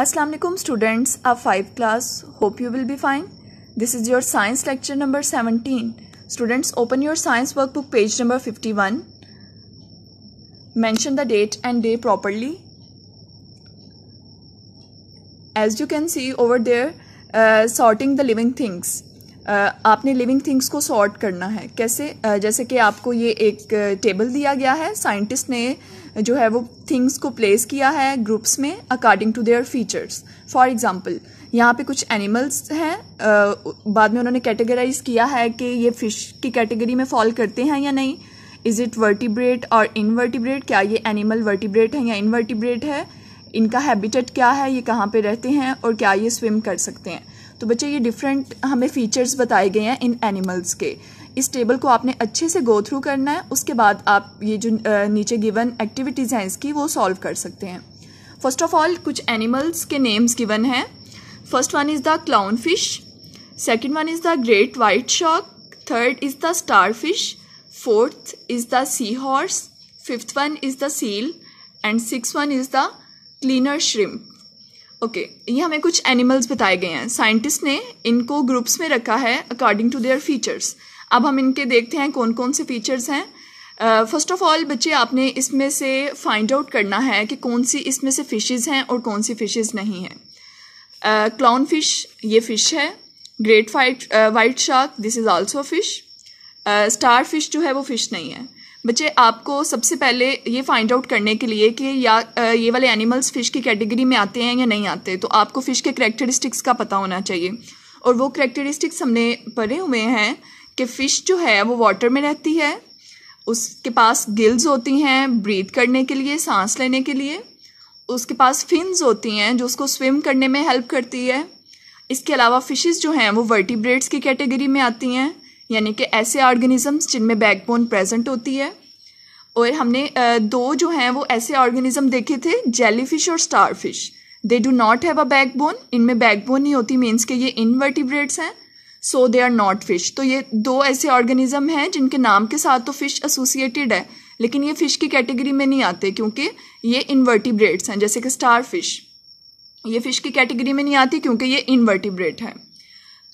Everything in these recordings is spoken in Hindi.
Assalamu alaikum students of 5 class hope you will be fine this is your science lecture number 17 students open your science workbook page number 51 mention the date and day properly as you can see over there uh, sorting the living things आपने लिविंग थिंग्स को सॉर्ट करना है कैसे जैसे कि आपको ये एक टेबल दिया गया है साइंटिस्ट ने जो है वो थिंग्स को प्लेस किया है ग्रुप्स में according to their features for example यहाँ पे कुछ एनिमल्स हैं बाद में उन्होंने कैटेगराइज किया है कि ये फ़िश की कैटेगरी में फॉल करते हैं या नहीं इज़ इट वर्टिब्रेट और इनवर्टिब्रेट क्या ये एनिमल वर्टिब्रेट है या इनवर्टिब्रेट है इनका हैबिटेट क्या है ये कहाँ पे रहते हैं और क्या ये स्विम कर सकते हैं तो बच्चे ये डिफरेंट हमें फीचर्स बताए गए हैं इन एनिमल्स के इस टेबल को आपने अच्छे से गो थ्रू करना है उसके बाद आप ये जो नीचे गिवन एक्टिविटीज़ हैं इसकी वो सॉल्व कर सकते हैं फर्स्ट ऑफ ऑल कुछ एनिमल्स के नेम्स गिवन हैं first one is the clown fish second one is the great white shark third is the star fish fourth is the sea horse fifth one is the seal and six one is the cleaner shrimp okay okay, ये हमें कुछ एनिमल्स बताए गए हैं साइंटिस्ट ने इनको ग्रुप्स में रखा है अकॉर्डिंग टू देयर फीचर्स अब हम इनके देखते हैं कौन कौन से फीचर्स हैं फर्स्ट ऑफ ऑल बच्चे आपने इसमें से फाइंड आउट करना है कि कौन सी इसमें से फिशेस हैं और कौन सी फिशेस नहीं हैं क्लाउन फिश ये फिश है great fight white shark this is also fish star fish जो है वो फिश नहीं है बच्चे आपको सबसे पहले ये फाइंड आउट करने के लिए कि या ये वाले एनिमल्स फ़िश की कैटेगरी में आते हैं या नहीं आते तो आपको फ़िश के करेक्टरिस्टिक्स का पता होना चाहिए और वो करेक्टरिस्टिक्स हमने पढ़े हुए हैं कि फ़िश जो है वो वाटर में रहती है उसके पास गिल्स होती हैं ब्रीथ करने के लिए सांस लेने के लिए उसके पास फिन्स होती हैं जो उसको स्विम करने में हेल्प करती है इसके अलावा फ़िशेस जो हैं वो वर्टिब्रेट्स की कैटेगरी में आती हैं यानी कि ऐसे ऑर्गेनिज़म्स जिनमें बैकबोन प्रेजेंट होती है और हमने दो जो हैं वो ऐसे ऑर्गेनिज़म देखे थे जेलीफिश और starfish they do not have a backbone इनमें बैकबोन नहीं होती मीन्स के ये इनवर्टिब्रेट्स हैं so they are not fish तो ये दो ऐसे ऑर्गेनिज्म हैं जिनके नाम के साथ तो फिश एसोसिएटेड है लेकिन ये फिश की कैटेगरी में नहीं आते क्योंकि ये इन्वर्टिब्रेट्स हैं जैसे कि स्टार फिश ये फिश की कैटेगरी में नहीं आती क्योंकि ये इन्वर्टिब्रेट है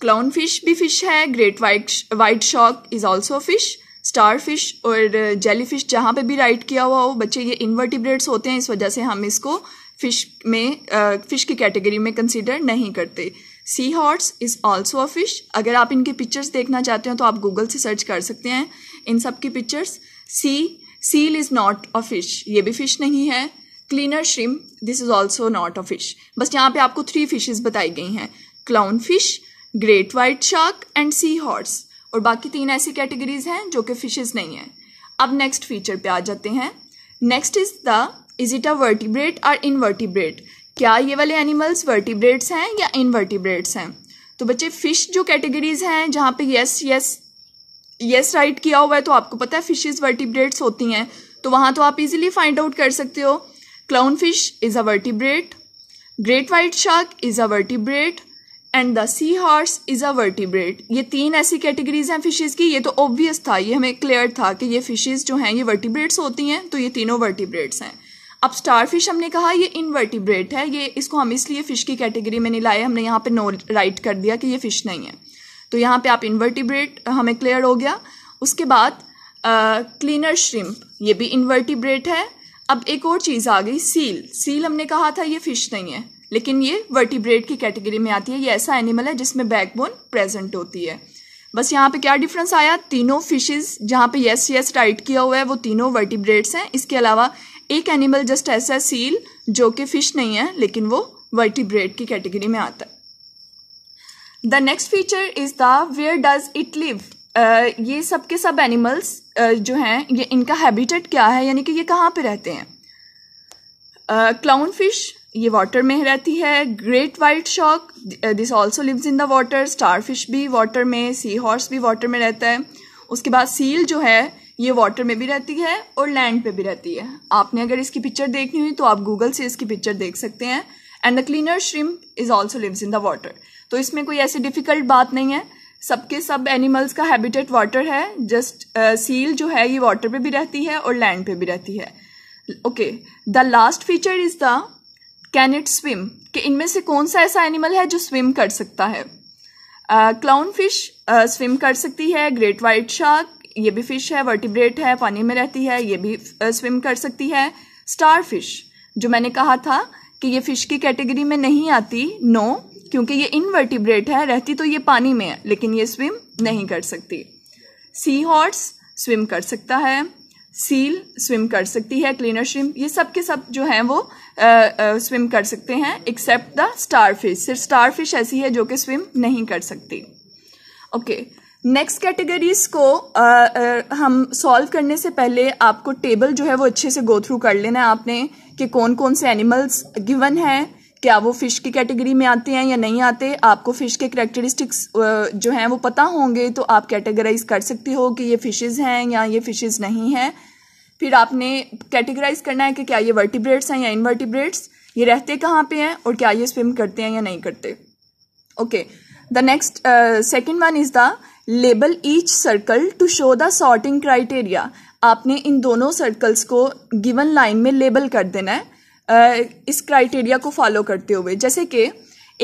क्लाउन फिश भी फिश है great white white shark is also fish star fish और जेली uh, फिश जहाँ पर भी राइट किया हुआ हो बच्चे ये इन्वर्टिब्रेट्स होते हैं इस वजह से हम इसको फिश में फिश uh, की कैटेगरी में कंसिडर नहीं करते sea horse is also a fish अगर आप इनके पिक्चर्स देखना चाहते हो तो आप गूगल से सर्च कर सकते हैं इन सब की pictures sea seal is not a fish ये भी फिश नहीं है cleaner shrimp this is also not a fish बस यहाँ पे आपको थ्री फिशेज बताई गई हैं clown fish great white shark and sea horse और बाकी तीन ऐसी कैटेगरीज हैं जो कि फिशेज नहीं हैं अब नेक्स्ट फीचर पे आ जाते हैं next is the is it a vertebrate और इनवर्टिब्रेट क्या ये वाले एनिमल्स वर्टिब्रेट्स हैं या इनवर्टिब्रेट्स हैं तो बच्चे फिश जो कैटेगरीज हैं जहाँ पे यस यस यस राइट किया हुआ है तो आपको पता है फिशेज वर्टिब्रेट्स होती हैं तो वहाँ तो आप इजीली फाइंड आउट कर सकते हो clown fish is a vertebrate great white shark is a vertebrate and the sea horse is a vertebrate ये तीन ऐसी कैटेगरीज हैं फिशेज की ये तो ऑब्वियस था ये हमें क्लियर था कि ये फिशेज जो हैं ये वर्टिब्रेट्स होती हैं तो ये तीनों वर्टिब्रेट्स हैं अब स्टार फिश हमने कहा ये इनवर्टिब्रेट है ये इसको हम इसलिए फिश की कैटेगरी में नहीं लाए हमने यहाँ पे नो राइट कर दिया कि ये फिश नहीं है तो यहाँ पे आप इनवर्टिब्रेट हमें क्लियर हो गया उसके बाद क्लीनर श्रिम्प ये भी इनवर्टिब्रेट है अब एक और चीज़ आ गई सील सील हमने कहा था ये फिश नहीं है लेकिन ये वर्टिब्रेट की कैटेगरी में आती है ये ऐसा एनिमल है जिसमें बैकबोन प्रेजेंट होती है बस यहाँ पे क्या डिफरेंस आया तीनों फिशेस जहाँ पे यस यस टाइट किया हुआ है वो तीनों वर्टिब्रेट्स हैं इसके अलावा एक एनिमल जस्ट ऐसा है सील जो कि फिश नहीं है लेकिन वो वर्टिब्रेट की कैटेगरी में आता है the next feature is the where does it live ये सब के सब एनिमल्स uh, जो हैं ये इनका हैबिटेट क्या है यानी कि ये कहाँ पे रहते हैं क्लाउन फिश ये वाटर में रहती है great white shark this also lives in the water starfish भी वाटर में सी हॉर्स भी वाटर में रहता है उसके बाद सील जो है ये वाटर में भी रहती है और लैंड पे भी रहती है आपने अगर इसकी पिक्चर देखनी हुई तो आप गूगल से इसकी पिक्चर देख सकते हैं and the cleaner shrimp is also lives in the water तो इसमें कोई ऐसी डिफिकल्ट बात नहीं है सबके सब एनिमल्स का हैबिटेट वाटर है जस्ट सील uh, जो है ये वाटर पे भी रहती है और लैंड पे भी रहती है okay the last feature is the can it swim कि इनमें से कौन सा ऐसा एनिमल है जो स्विम कर सकता है क्लाउन फिश स्विम कर सकती है ग्रेट वाइट शार्क ये भी फिश है वर्टिब्रेट है पानी में रहती है ये भी स्विम uh, कर सकती है स्टार फिश जो मैंने कहा था कि ये फिश की कैटेगरी में नहीं आती नो no, क्योंकि ये इनवर्टिब्रेट है रहती तो ये पानी में है लेकिन ये स्विम नहीं कर सकती सी हॉर्स स्विम कर सकता है सील स्विम कर सकती है क्लीनर श्रिम ये सब के सब जो हैं वो स्विम कर सकते हैं एक्सेप्ट द स्टार फिश सिर्फ स्टार फिश ऐसी है जो कि स्विम नहीं कर सकती ओके नेक्स्ट कैटेगरीज को आ, आ, हम सॉल्व करने से पहले आपको टेबल जो है वो अच्छे से गो थ्रू कर लेना है आपने कि कौन कौन से एनिमल्स गिवन हैं क्या वो फ़िश की कैटेगरी में आते हैं या नहीं आते आपको फ़िश के करेक्टरिस्टिक्स जो हैं वो पता होंगे तो आप कैटेगराइज कर सकती हो कि ये फ़िशेज़ हैं या ये फ़िशेज़ नहीं हैं फिर आपने कैटेगराइज करना है कि क्या ये वर्टिब्रेट्स हैं या इनवर्टिब्रेट्स ये रहते कहाँ पे हैं और क्या ये स्विम करते हैं या नहीं करते okay the next second one is the label each circle to show the sorting criteria आपने इन दोनों सर्कल्स को गिवन लाइन में लेबल कर देना है uh, इस क्राइटेरिया को फॉलो करते हुए जैसे कि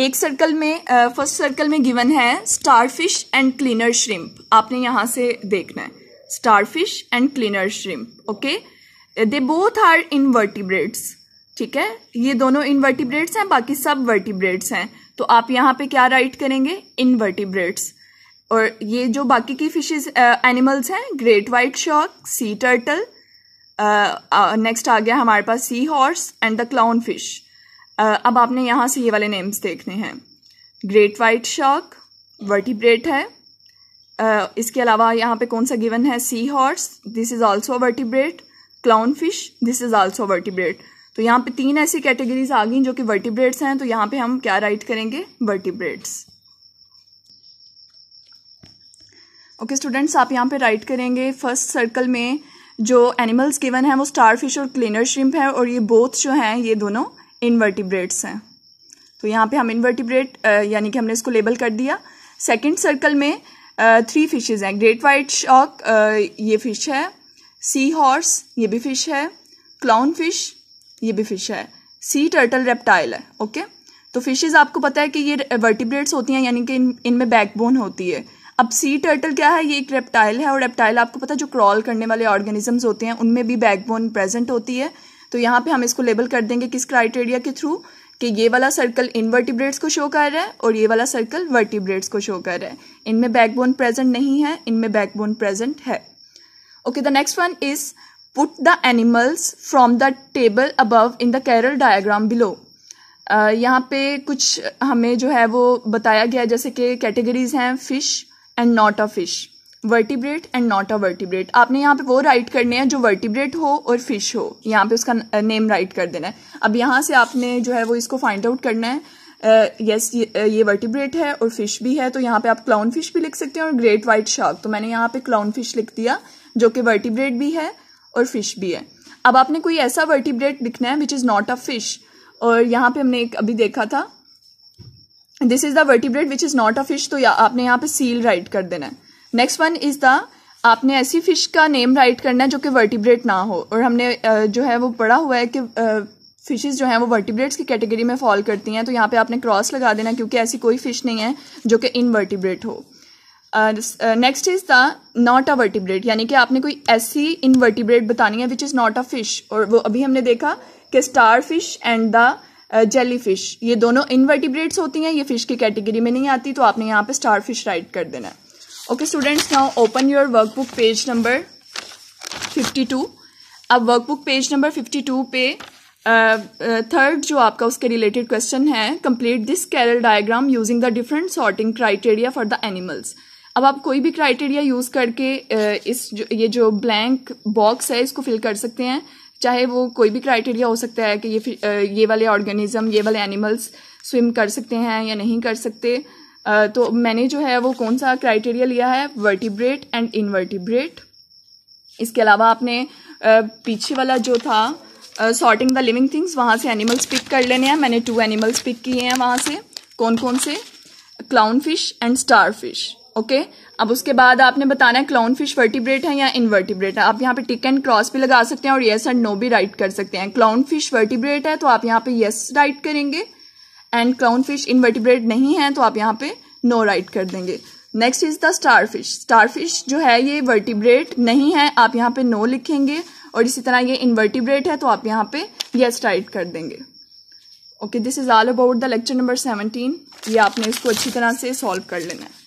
एक सर्कल में फर्स्ट uh, सर्कल में गिवन है स्टारफिश एंड क्लीनर श्रिम्प आपने यहाँ से देखना है starfish and cleaner shrimp okay they both are invertebrates ठीक है ये दोनों इनवर्टिब्रेट्स हैं बाकी सब वर्टिब्रेट्स हैं तो आप यहाँ पे क्या राइट करेंगे इनवर्टिब्रेट्स और ये जो बाकी की फिशेज एनिमल्स uh, हैं great white shark sea turtle next आ गया हमारे पास sea horse and the clown fish अब आपने यहाँ से ये वाले नेम्स देखने हैं ग्रेट वाइट शॉक वर्टिब्रेट है uh, इसके अलावा यहाँ पे कौन सा गिवन है sea horse this is also vertebrate clown fish this is also vertebrate तो यहाँ पे तीन ऐसी कैटेगरीज आ गई जो कि वर्टिब्रेट्स हैं तो यहाँ पे हम क्या राइट करेंगे वर्टिब्रेट्स ओके स्टूडेंट्स आप यहाँ पे राइट करेंगे फर्स्ट सर्कल में जो एनिमल्स गिवन है वो स्टार फिश और क्लीनर श्रिम्प है और ये बोथ जो हैं ये दोनों इनवर्टिब्रेट्स हैं तो यहाँ पे हम इनवर्टिब्रेट uh, यानी कि हमने इसको लेबल कर दिया सेकंड सर्कल में थ्री फिशेज हैं ग्रेट वाइट शॉक ये फ़िश है सी हॉर्स ये भी फ़िश है क्लाउन फिश ये भी फ़िश है सी टर्टल रेप्टाइल है ओके तो फिशेज़ आपको पता है कि ये वर्टिब्रेट्स होती हैं यानी कि इन इनमें बैकबोन होती है अब सी टर्टल क्या है ये एक रेप्टाइल है और रेप्टाइल आपको पता है जो क्रॉल करने वाले ऑर्गेनिजम्स होते हैं उनमें भी बैकबोन प्रेजेंट होती है तो यहाँ पे हम इसको लेबल कर देंगे किस क्राइटेरिया के थ्रू कि ये वाला सर्कल इनवर्टिब्रेट्स को शो कर रहा है और ये वाला सर्कल वर्टिब्रेट्स को शो कर रहा है इनमें बैकबोन प्रेजेंट नहीं है इनमें बैकबोन प्रेजेंट है okay the next one is put the animals from the table above in the Carroll diagram below यहाँ पे कुछ हमें जो है वो बताया गया जैसे कि कैटेगरीज हैं fish and not a fish vertebrate and not a vertebrate आपने यहाँ पे वो राइट करने हैं जो वर्टिब्रेट हो और फिश हो यहाँ पे उसका नेम राइट कर देना है अब यहाँ से आपने जो है वो इसको फाइंड आउट करना है यस uh, yes, ये, वर्टिब्रेट है और फिश भी है तो यहाँ पे आप क्लाउन फिश भी लिख सकते हैं और ग्रेट वाइट शार्क तो मैंने यहाँ पे क्लाउन फिश लिख दिया जो कि वर्टिब्रेट भी है और फिश भी है अब आपने कोई ऐसा वर्टिब्रेट लिखना है which is not a fish और यहाँ पे हमने एक अभी देखा था this is the vertebrate which is not a fish तो या, आपने यहाँ पे सील राइट कर देना है नेक्स्ट वन इज़ द आपने ऐसी फ़िश का नेम राइट करना है जो कि वर्टिब्रेट ना हो और हमने जो है वो पढ़ा हुआ है कि फिशेस जो हैं वो वर्टिब्रेट्स की कैटेगरी में फॉल करती हैं तो यहाँ पे आपने क्रॉस लगा देना क्योंकि ऐसी कोई फ़िश नहीं है जो कि इनवर्टिब्रेट हो next is the not a vertebrate यानी कि आपने कोई ऐसी इनवर्टिब्रेट बतानी है which is not a fish और वो अभी हमने देखा कि star fish and the jelly fish ये दोनों इनवर्टिब्रेट्स होती हैं ये फिश की कैटेगरी में नहीं आती तो आपने यहाँ पे स्टार फिश राइट कर देना है okay students now open your workbook page number 52 अब वर्कबुक पेज नंबर 52 पे थर्ड uh, uh जो आपका उसके रिलेटेड क्वेश्चन है complete this Carroll diagram using the different sorting criteria for the animals अब आप कोई भी क्राइटेरिया यूज़ करके uh, इस जो, ये जो ब्लैंक बॉक्स है इसको फिल कर सकते हैं चाहे वो कोई भी क्राइटेरिया हो सकता है कि ये uh, ये वाले ऑर्गेनिज्म ये वाले एनिमल्स स्विम कर सकते हैं या नहीं कर सकते तो मैंने जो है वो कौन सा क्राइटेरिया लिया है वर्टिब्रेट एंड इनवर्टिब्रेट इसके अलावा आपने पीछे वाला जो था सॉर्टिंग द लिविंग थिंग्स वहाँ से एनिमल्स पिक कर लेने हैं मैंने टू एनिमल्स पिक किए हैं वहाँ से कौन कौन से clown fish and star fish okay अब उसके बाद आपने बताना है क्लाउन फिश वर्टिब्रेट है या इनवर्टिब्रेट है आप यहाँ पे टिक एंड क्रॉस भी लगा सकते हैं और येस एंड नो भी राइट कर सकते हैं क्लाउन फिश वर्टिब्रेट है तो आप यहाँ पे येस राइट करेंगे एंड क्लाउन फिश इनवर्टिब्रेट नहीं है तो आप यहाँ पे नो no राइट कर देंगे next is the star fish star fish जो है ये वर्टिब्रेट नहीं है आप यहाँ पे नो no लिखेंगे और इसी तरह ये इनवर्टिब्रेट है तो आप यहाँ पे येस राइट कर देंगे okay this is all about the lecture number seventeen ये आपने इसको अच्छी तरह से सॉल्व कर लेना है